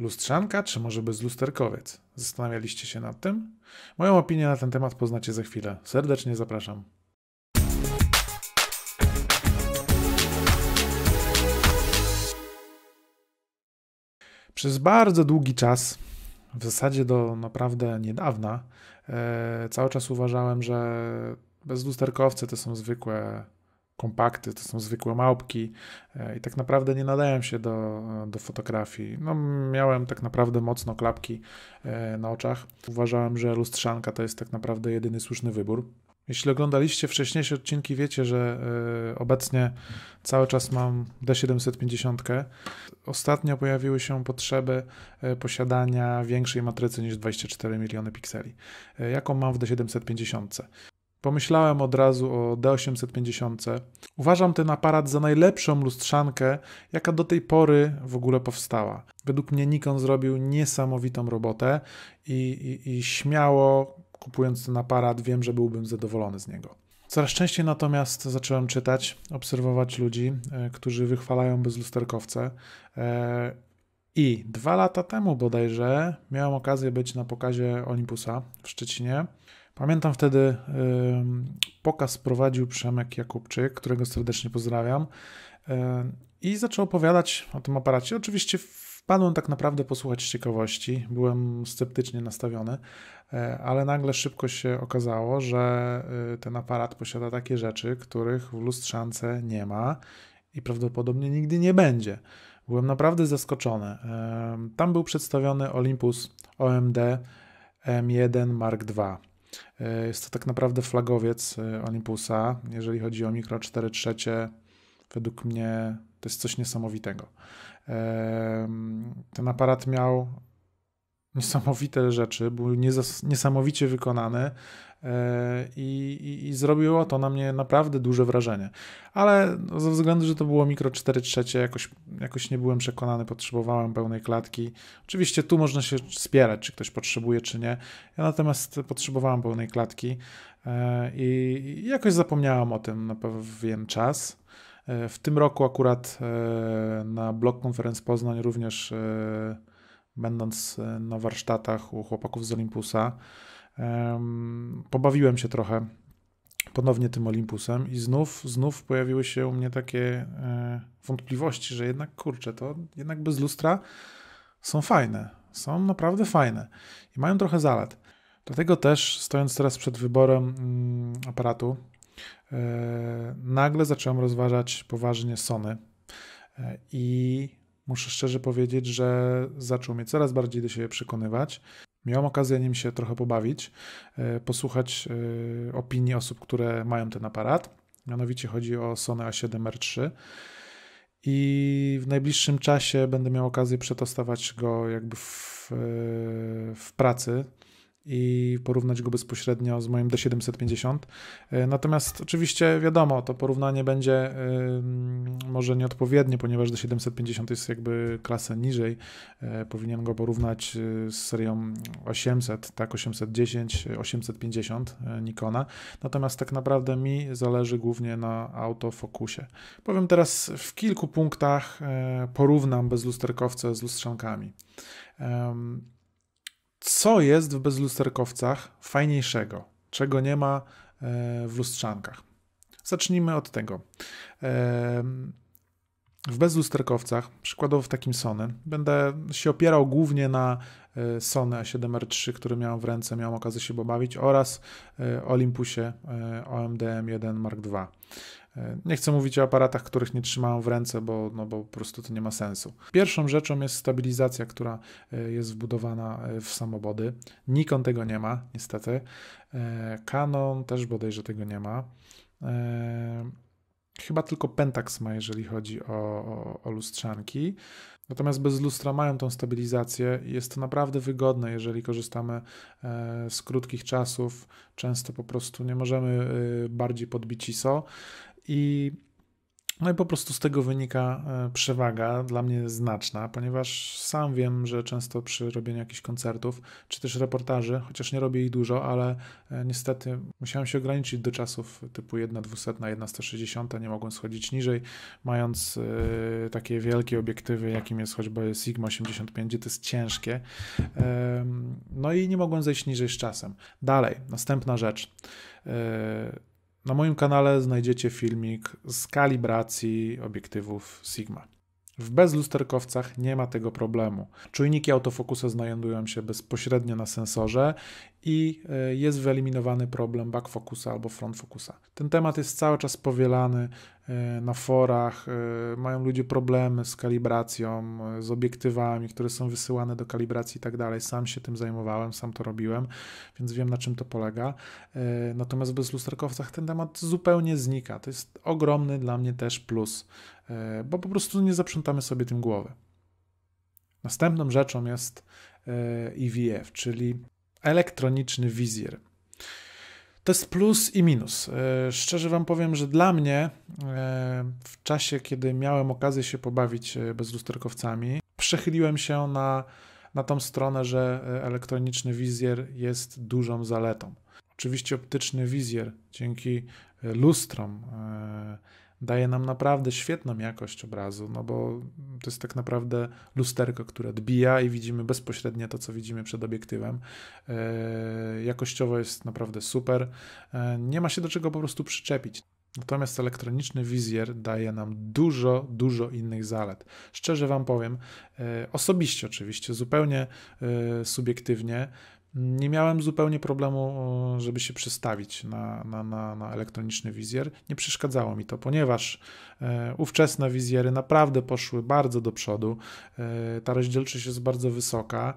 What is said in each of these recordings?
Lustrzanka, czy może bezlusterkowiec? Zastanawialiście się nad tym? Moją opinię na ten temat poznacie za chwilę. Serdecznie zapraszam. Przez bardzo długi czas, w zasadzie do naprawdę niedawna, e, cały czas uważałem, że bezlusterkowce to są zwykłe kompakty, to są zwykłe małpki e, i tak naprawdę nie nadają się do, do fotografii. No, miałem tak naprawdę mocno klapki e, na oczach. Uważałem, że lustrzanka to jest tak naprawdę jedyny słuszny wybór. Jeśli oglądaliście wcześniejsze odcinki, wiecie, że e, obecnie cały czas mam D750. Ostatnio pojawiły się potrzeby posiadania większej matrycy niż 24 miliony pikseli, jaką mam w D750. Pomyślałem od razu o D850. Uważam ten aparat za najlepszą lustrzankę, jaka do tej pory w ogóle powstała. Według mnie Nikon zrobił niesamowitą robotę i, i, i śmiało kupując ten aparat wiem, że byłbym zadowolony z niego. Coraz częściej natomiast zacząłem czytać, obserwować ludzi, e, którzy wychwalają bezlusterkowce. E, I dwa lata temu bodajże miałem okazję być na pokazie Olympusa w Szczecinie. Pamiętam wtedy pokaz prowadził Przemek Jakubczyk, którego serdecznie pozdrawiam. I zaczął opowiadać o tym aparacie. Oczywiście wpadłem tak naprawdę posłuchać z ciekawości, byłem sceptycznie nastawiony, e, ale nagle szybko się okazało, że e, ten aparat posiada takie rzeczy, których w lustrzance nie ma i prawdopodobnie nigdy nie będzie. Byłem naprawdę zaskoczony. Tam był przedstawiony Olympus OMD M1 Mark II. E, jest to tak naprawdę flagowiec e, Olympusa. Jeżeli chodzi o mikro 4 trzecie, według mnie to jest coś niesamowitego. Ten aparat miał niesamowite rzeczy, był niesamowicie wykonany e, i, i, i, zrobiło to na mnie naprawdę duże wrażenie. Ale no, ze względu, że to było mikro 4 trzecie, jakoś, jakoś nie byłem przekonany, potrzebowałem pełnej klatki. Oczywiście tu można się spierać, czy ktoś potrzebuje, czy nie. Ja natomiast potrzebowałem pełnej klatki e, i jakoś zapomniałem o tym na pewien czas. E, w tym roku akurat na blog konferencji Poznań również będąc e, na warsztatach u chłopaków z Olympusa, pobawiłem się trochę ponownie tym Olympusem i znów, znów pojawiły się u mnie takie e, wątpliwości, że jednak kurczę, to jednak bez lustra są fajne, są naprawdę fajne i mają trochę zalet. Dlatego też, stojąc teraz przed wyborem mm, aparatu, e, nagle zacząłem rozważać poważnie Sony i muszę szczerze powiedzieć, że zaczął mnie coraz bardziej do siebie przekonywać. Miałam okazję nim się trochę pobawić, e, posłuchać e, opinii osób, które mają ten aparat. Mianowicie chodzi o Sony A7R3 i w najbliższym czasie będę miał okazję przetestować go jakby w, e, w pracy, i porównać go bezpośrednio z moim D750. E, natomiast oczywiście wiadomo, to porównanie będzie może nieodpowiednie, ponieważ D750 jest jakby klasę niżej. E, powinien go porównać e, z serią 800, tak 810, 850 Nikona. Natomiast tak naprawdę mi zależy głównie na autofokusie. Powiem teraz w kilku punktach porównam bezlusterkowce z lustrzankami co jest w bezlusterkowcach fajniejszego, czego nie ma e, w lustrzankach. Zacznijmy od tego. E, w bezlusterkowcach, przykładowo w takim Sony, będę się opierał głównie na e, Sony A7R3, który miałem w ręce, miałem okazję się bawić, oraz Olympusie OMDM1 Mark II. E, nie chcę mówić o aparatach, których nie trzymają w ręce, bo, no, bo po prostu to nie ma sensu. Pierwszą rzeczą jest stabilizacja, która e, jest wbudowana e, w samobody. Nikon tego nie ma, niestety. Canon też bodajże tego nie ma. Chyba tylko Pentax ma, jeżeli chodzi o, o, o, lustrzanki. Natomiast bez lustra mają tą stabilizację jest to naprawdę wygodne, jeżeli korzystamy z krótkich czasów. Często po prostu nie możemy bardziej podbić ISO. I, no i po prostu z tego wynika e, przewaga dla mnie znaczna, ponieważ sam wiem, że często przy robieniu jakichś koncertów czy też reportaży, chociaż nie robię ich dużo, ale e, niestety musiałem się ograniczyć do czasów typu 1 200, 1 160, nie mogłem schodzić niżej, mając e, takie wielkie obiektywy, jakim jest choćby Sigma 85, gdzie to jest ciężkie. No i nie mogłem zejść niżej z czasem. Dalej, następna rzecz na moim kanale znajdziecie filmik z kalibracji obiektywów Sigma. W bezlusterkowcach nie ma tego problemu. Czujniki autofokusa znajdują się bezpośrednio na sensorze i e, jest wyeliminowany problem back focusa albo front focusa. Ten temat jest cały czas powielany e, na forach, e, mają ludzie problemy z kalibracją, z obiektywami, które są wysyłane do kalibracji i tak dalej. Sam się tym zajmowałem, sam to robiłem, więc wiem na czym to polega. Natomiast bez lusterkowcach ten temat zupełnie znika. To jest ogromny dla mnie też plus, bo po prostu nie zaprzątamy sobie tym głowy. Następną rzeczą jest EVF, czyli elektroniczny wizjer. To jest plus i minus. E, szczerze Wam powiem, że dla mnie e, w czasie, kiedy miałem okazję się pobawić e, bezlusterkowcami, przechyliłem się na, na tą stronę, że elektroniczny wizjer jest dużą zaletą. Oczywiście optyczny wizjer dzięki lustrom daje nam naprawdę świetną jakość obrazu, no bo to jest tak naprawdę lusterko, które odbija i widzimy bezpośrednio to, co widzimy przed obiektywem. E, jakościowo jest naprawdę super. E, nie ma się do czego po prostu przyczepić. Natomiast elektroniczny wizjer daje nam dużo, dużo innych zalet. Szczerze Wam powiem, e, osobiście oczywiście, zupełnie subiektywnie, nie miałem zupełnie problemu, żeby się przestawić na, na, na, na elektroniczny wizjer. Nie przeszkadzało mi to, ponieważ e, ówczesne wizjery naprawdę poszły bardzo do przodu. E, ta rozdzielczość jest bardzo wysoka.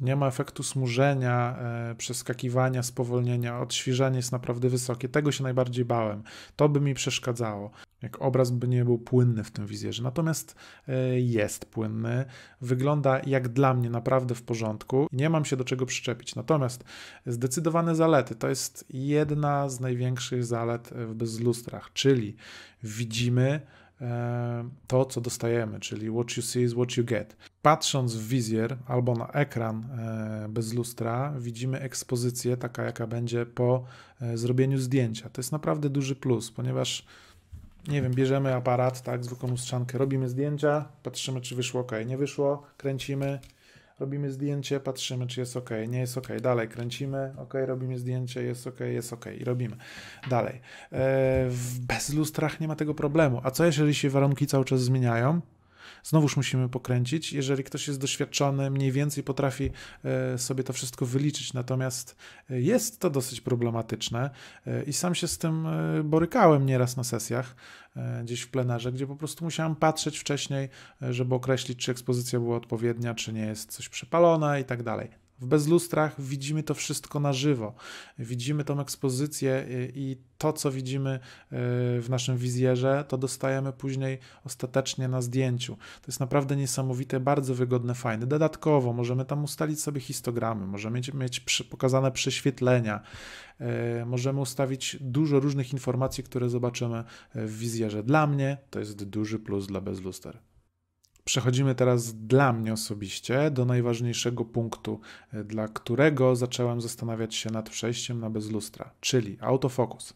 Nie ma efektu smużenia, e, przeskakiwania, spowolnienia. Odświeżanie jest naprawdę wysokie. Tego się najbardziej bałem. To by mi przeszkadzało jak obraz by nie był płynny w tym wizjerze. Natomiast e, jest płynny, wygląda jak dla mnie naprawdę w porządku nie mam się do czego przyczepić. Natomiast zdecydowane zalety to jest jedna z największych zalet e, w bezlustrach, czyli widzimy e, to, co dostajemy, czyli what you see is what you get. Patrząc w wizjer albo na ekran bez lustra, widzimy ekspozycję taka, jaka będzie po zrobieniu zdjęcia. To jest naprawdę duży plus, ponieważ nie wiem, bierzemy aparat, tak, zwykłą lustrzankę, robimy zdjęcia, patrzymy, czy wyszło ok, nie wyszło, kręcimy, robimy zdjęcie, patrzymy, czy jest ok, nie jest ok, dalej kręcimy, ok, robimy zdjęcie, jest ok, jest ok i robimy dalej. Yy, w bezlustrach nie ma tego problemu. A co jeżeli się warunki cały czas zmieniają? znowuż musimy pokręcić. Jeżeli ktoś jest doświadczony, mniej więcej potrafi e, sobie to wszystko wyliczyć, natomiast e, jest to dosyć problematyczne e, i sam się z tym borykałem nieraz na sesjach, gdzieś w plenerze, gdzie po prostu musiałem patrzeć wcześniej, żeby określić, czy ekspozycja była odpowiednia, czy nie jest coś przepalone i tak dalej. W bezlustrach widzimy to wszystko na żywo. Widzimy tą ekspozycję y, i to, co widzimy y, w naszym wizjerze, to dostajemy później ostatecznie na zdjęciu. To jest naprawdę niesamowite, bardzo wygodne, fajne. Dodatkowo możemy tam ustalić sobie histogramy, możemy mieć pokazane prześwietlenia, y, możemy ustawić dużo różnych informacji, które zobaczymy w wizjerze. Dla mnie to jest duży plus dla bezluster. Przechodzimy teraz dla mnie osobiście do najważniejszego punktu, e, dla którego zacząłem zastanawiać się nad przejściem na bezlustra, czyli autofokus.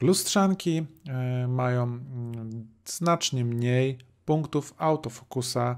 Lustrzanki e, mają mm, znacznie mniej punktów autofokusa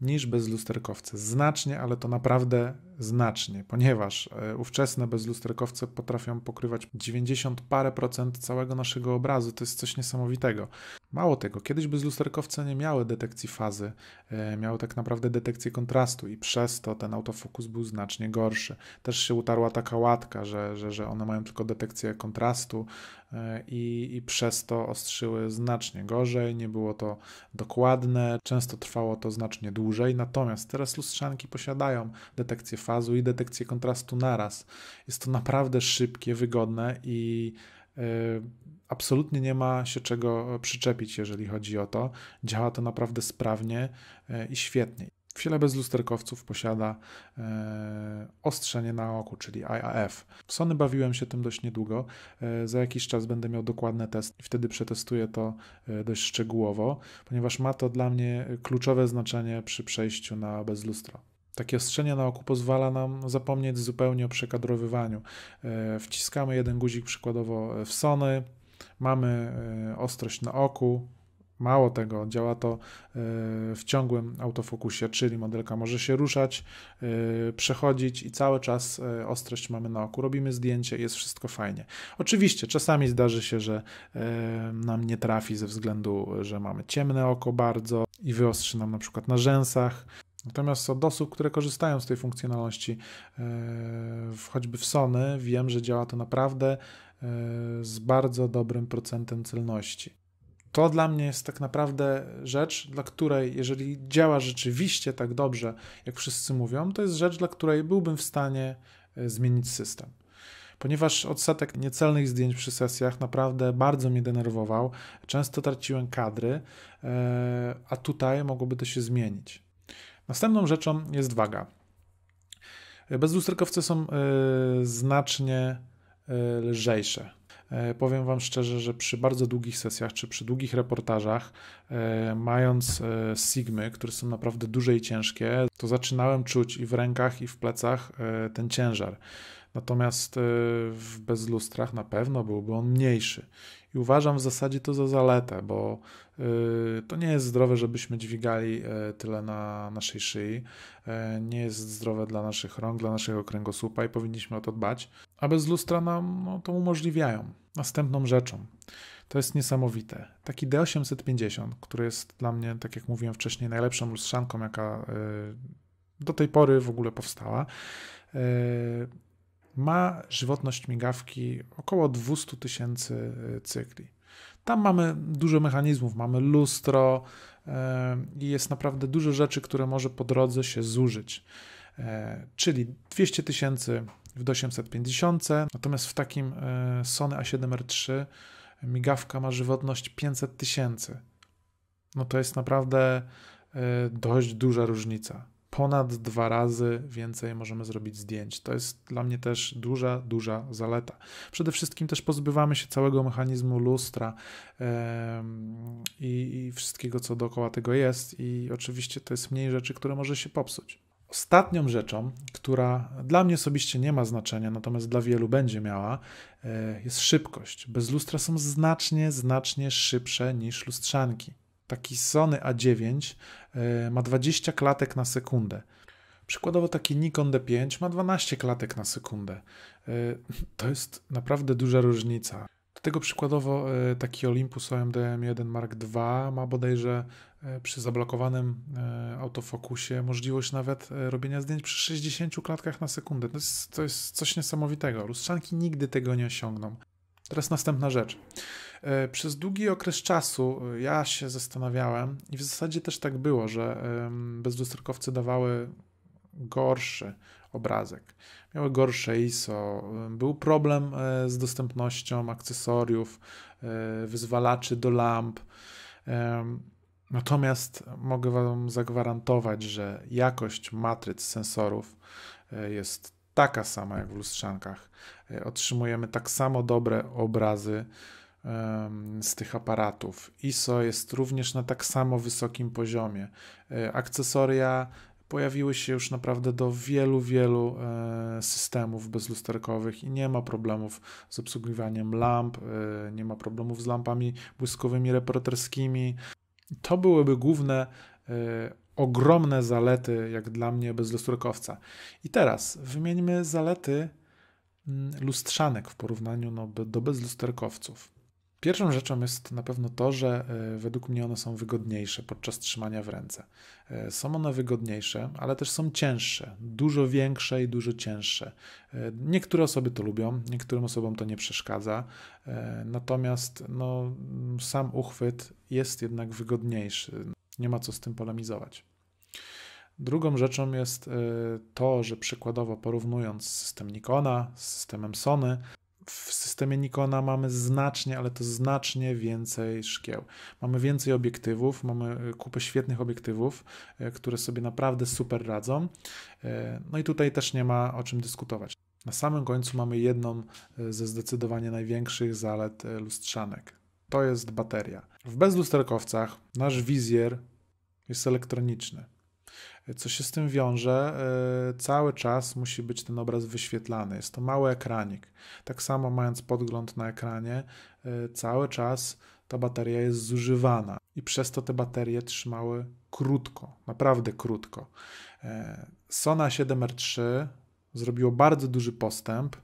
niż bezlusterkowce. Znacznie, ale to naprawdę znacznie, ponieważ e, ówczesne bezlusterkowce potrafią pokrywać 90 parę procent całego naszego obrazu. To jest coś niesamowitego. Mało tego, kiedyś bezlusterkowce nie miały detekcji fazy, e, miały tak naprawdę detekcję kontrastu i przez to ten autofokus był znacznie gorszy. Też się utarła taka łatka, że, że, że one mają tylko detekcję kontrastu e, i, i przez to ostrzyły znacznie gorzej, nie było to dokładne, często trwało to znacznie dłużej. Natomiast teraz lustrzanki posiadają detekcję fazu i detekcję kontrastu naraz. Jest to naprawdę szybkie, wygodne i. Yy, absolutnie nie ma się czego e, przyczepić, jeżeli chodzi o to. Działa to naprawdę sprawnie e, i świetnie. Wiele bezlusterkowców posiada e, ostrzenie na oku, czyli IAF. W Sony bawiłem się tym dość niedługo. E, za jakiś czas będę miał dokładny test i wtedy przetestuję to e, dość szczegółowo, ponieważ ma to dla mnie kluczowe znaczenie przy przejściu na bezlustro. Takie ostrzenie na oku pozwala nam zapomnieć zupełnie o przekadrowywaniu. E, wciskamy jeden guzik przykładowo w Sony, mamy e, ostrość na oku, Mało tego, działa to e, w ciągłym autofokusie, czyli modelka może się ruszać, e, przechodzić i cały czas ostrość mamy na oku. Robimy zdjęcie, jest wszystko fajnie. Oczywiście czasami zdarzy się, że nam nie trafi ze względu, że mamy ciemne oko bardzo i wyostrzy nam na przykład na rzęsach, Natomiast od osób, które korzystają z tej funkcjonalności, e, choćby w Sony, wiem, że działa to naprawdę e, z bardzo dobrym procentem celności. To dla mnie jest tak naprawdę rzecz, dla której, jeżeli działa rzeczywiście tak dobrze, jak wszyscy mówią, to jest rzecz, dla której byłbym w stanie e, zmienić system ponieważ odsetek niecelnych zdjęć przy sesjach naprawdę bardzo mnie denerwował. Często traciłem kadry, a tutaj mogłoby to się zmienić. Następną rzeczą jest waga. Bezlusterkowce są e, znacznie e, lżejsze. E, powiem Wam szczerze, że przy bardzo długich sesjach czy przy długich reportażach, mając Sigmy, które są naprawdę duże i ciężkie, to zaczynałem czuć i w rękach, i w plecach ten ciężar. Natomiast y, w bezlustrach na pewno byłby on mniejszy. I uważam w zasadzie to za zaletę, bo y, to nie jest zdrowe, żebyśmy dźwigali e, tyle na naszej szyi. E, nie jest zdrowe dla naszych rąk, dla naszego kręgosłupa i powinniśmy o to dbać. A bez lustra nam no, to umożliwiają. Następną rzeczą. To jest niesamowite. Taki D850, który jest dla mnie, tak jak mówiłem wcześniej, najlepszą lustrzanką, jaka e, do tej pory w ogóle powstała ma żywotność migawki około 200 tysięcy y, cykli. Tam mamy dużo mechanizmów, mamy lustro y, i jest naprawdę dużo rzeczy, które może po drodze się zużyć. Y, czyli 200 tysięcy w 850, natomiast w takim Sony A7R3 migawka ma żywotność 500 tysięcy. No to jest naprawdę dość duża różnica ponad dwa razy więcej możemy zrobić zdjęć. To jest dla mnie też duża, duża zaleta. Przede wszystkim też pozbywamy się całego mechanizmu lustra i wszystkiego, co dookoła tego jest, i oczywiście to jest mniej rzeczy, które może się popsuć. Ostatnią rzeczą, która dla mnie osobiście nie ma znaczenia, natomiast dla wielu będzie miała, e, jest szybkość. Bez lustra są znacznie, znacznie szybsze niż lustrzanki taki Sony A9 e, ma 20 klatek na sekundę. Przykładowo taki Nikon D5 ma 12 klatek na sekundę. E, to jest naprawdę duża różnica. Do tego przykładowo e, taki Olympus OMDM1 Mark II ma bodajże przy zablokowanym autofokusie możliwość nawet robienia zdjęć przy 60 klatkach na sekundę. To jest, to jest coś niesamowitego. Lustrzanki nigdy tego nie osiągną. Teraz następna rzecz. E, przez długi okres czasu e, ja się zastanawiałem i w zasadzie też tak było, że bezlusterkowcy dawały gorszy obrazek. Miały gorsze ISO, był problem e, z dostępnością akcesoriów, wyzwalaczy do lamp. Natomiast mogę Wam zagwarantować, że jakość matryc sensorów jest taka sama jak w lustrzankach. E, otrzymujemy tak samo dobre obrazy z tych aparatów. ISO jest również na tak samo wysokim poziomie. E, akcesoria pojawiły się już naprawdę do wielu, wielu e, systemów bezlusterkowych i nie ma problemów z obsługiwaniem lamp, nie ma problemów z lampami błyskowymi reporterskimi. To byłyby główne ogromne zalety, jak dla mnie, bez lusterkowca. I teraz wymieńmy zalety mm, lustrzanek w porównaniu no, do bezlusterkowców. Pierwszą rzeczą jest na pewno to, że e, według mnie one są wygodniejsze podczas trzymania w ręce. E, są one wygodniejsze, ale też są cięższe, dużo większe i dużo cięższe. E, niektóre osoby to lubią, niektórym osobom to nie przeszkadza, natomiast no, sam uchwyt jest jednak wygodniejszy. Nie ma co z tym polemizować. Drugą rzeczą jest y, to, że przykładowo porównując system Nikona z systemem Sony, w systemie Nikona mamy znacznie, ale to znacznie więcej szkieł. Mamy więcej obiektywów, mamy y, kupę świetnych obiektywów, y, które sobie naprawdę super radzą. No i tutaj też nie ma o czym dyskutować. Na samym końcu mamy jedną ze zdecydowanie największych zalet lustrzanek to jest bateria. W bezlusterkowcach nasz wizjer jest elektroniczny. Co się z tym wiąże, e, cały czas musi być ten obraz wyświetlany. Jest to mały ekranik. Tak samo, mając podgląd na ekranie, e, cały czas ta bateria jest zużywana i przez to te baterie trzymały krótko, naprawdę krótko. E, Sona 7R3 zrobiło bardzo duży postęp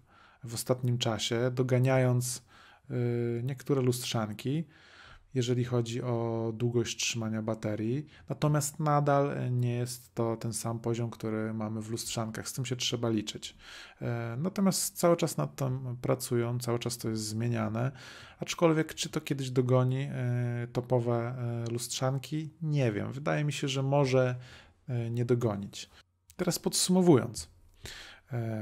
w ostatnim czasie, doganiając Y, niektóre lustrzanki, jeżeli chodzi o długość trzymania baterii. Natomiast nadal nie jest to ten sam poziom, który mamy w lustrzankach, z tym się trzeba liczyć. Y, natomiast cały czas nad tym pracują, cały czas to jest zmieniane, aczkolwiek czy to kiedyś dogoni y, topowe lustrzanki, nie wiem. Wydaje mi się, że może nie dogonić. Teraz podsumowując,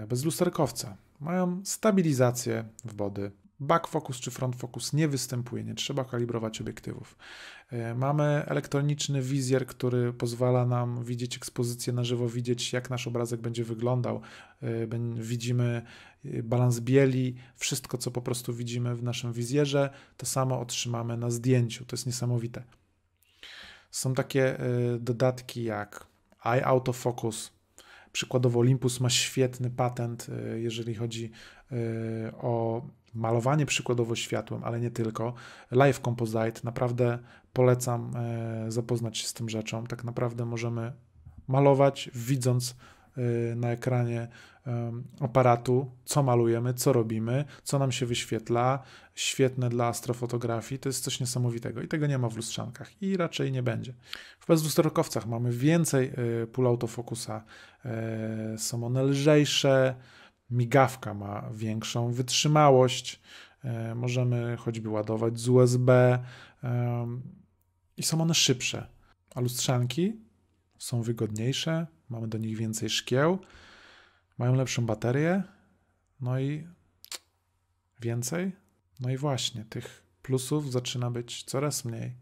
bez lusterkowca mają stabilizację wody, Back focus czy front focus nie występuje, nie trzeba kalibrować obiektywów. E, mamy elektroniczny wizjer, który pozwala nam widzieć ekspozycję na żywo, widzieć jak nasz obrazek będzie wyglądał. E, widzimy e, balans bieli, wszystko co po prostu widzimy w naszym wizjerze, to samo otrzymamy na zdjęciu. To jest niesamowite. Są takie dodatki jak Eye Autofocus. Przykładowo Olympus ma świetny patent, jeżeli chodzi o malowanie przykładowo światłem, ale nie tylko. Live Composite, naprawdę polecam e, zapoznać się z tym rzeczą. Tak naprawdę możemy malować, widząc e, na ekranie aparatu, co malujemy, co robimy, co nam się wyświetla. Świetne dla astrofotografii, to jest coś niesamowitego i tego nie ma w lustrzankach i raczej nie będzie. W bezlusterkowcach mamy więcej e, pól autofokusa, są one lżejsze, migawka ma większą wytrzymałość, e, możemy choćby ładować z USB e, i są one szybsze. A lustrzanki są wygodniejsze, mamy do nich więcej szkieł, mają lepszą baterię, no i więcej. No i właśnie, tych plusów zaczyna być coraz mniej.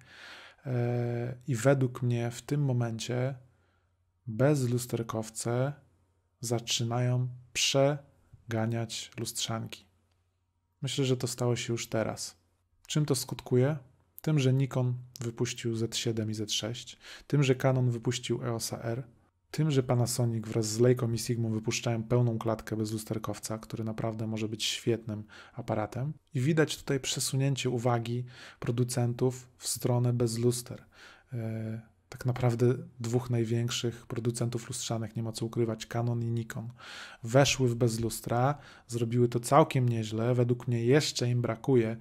E, I według mnie w tym momencie bez lusterkowce zaczynają prze ganiać lustrzanki. Myślę, że to stało się już teraz. Czym to skutkuje? Tym, że Nikon wypuścił Z7 i Z6, tym, że Canon wypuścił EOSA R, tym, że Panasonic wraz z Leica i Sigma wypuszczają pełną klatkę bez lusterkowca, który naprawdę może być świetnym aparatem. I widać tutaj przesunięcie uwagi producentów w stronę bez luster. E, tak naprawdę dwóch największych producentów lustrzanych, nie ma co ukrywać, Canon i Nikon, weszły w bezlustra, zrobiły to całkiem nieźle, według mnie jeszcze im brakuje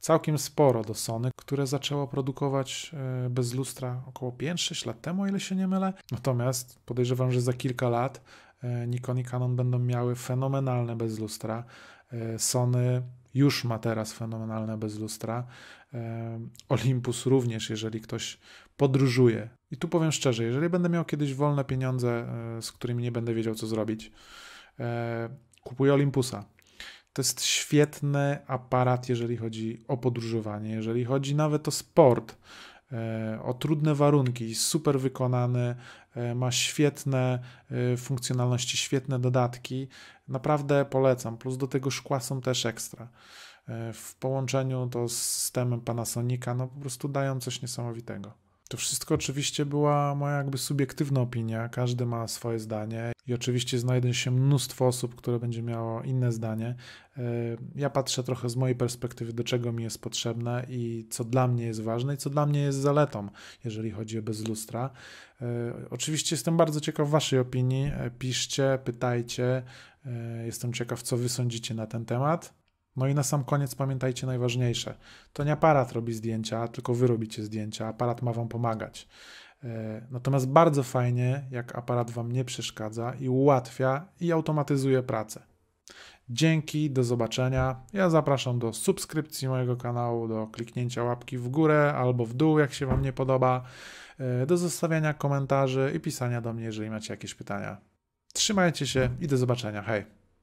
całkiem sporo do Sony, które zaczęło produkować e, bezlustra około 5-6 lat temu, ile się nie mylę. Natomiast podejrzewam, że za kilka lat e, Nikon i Canon będą miały fenomenalne bezlustra. E, Sony już ma teraz fenomenalne bez lustra. E, Olympus również, jeżeli ktoś podróżuje. I tu powiem szczerze, jeżeli będę miał kiedyś wolne pieniądze, e, z którymi nie będę wiedział, co zrobić, e, kupuję Olympusa. To jest świetny aparat, jeżeli chodzi o podróżowanie, jeżeli chodzi nawet o sport, o trudne warunki, super wykonany, ma świetne funkcjonalności, świetne dodatki. Naprawdę polecam. Plus do tego szkła są też ekstra. E, w połączeniu to z systemem Panasonica, no po prostu dają coś niesamowitego. To wszystko oczywiście była moja jakby subiektywna opinia, każdy ma swoje zdanie i oczywiście znajdzie się mnóstwo osób, które będzie miało inne zdanie. E, ja patrzę trochę z mojej perspektywy, do czego mi jest potrzebne i co dla mnie jest ważne i co dla mnie jest zaletą, jeżeli chodzi o bez lustra. E, oczywiście jestem bardzo ciekaw Waszej opinii. Piszcie, pytajcie, E, jestem ciekaw, co wy sądzicie na ten temat. No i na sam koniec pamiętajcie najważniejsze. To nie aparat robi zdjęcia, tylko wy robicie zdjęcia, aparat ma wam pomagać. E, natomiast bardzo fajnie, jak aparat wam nie przeszkadza i ułatwia i automatyzuje pracę. Dzięki, do zobaczenia. Ja zapraszam do subskrypcji mojego kanału, do kliknięcia łapki w górę albo w dół, jak się Wam nie podoba, e, do zostawiania komentarzy i pisania do mnie, jeżeli macie jakieś pytania. Trzymajcie się i do zobaczenia. Hej.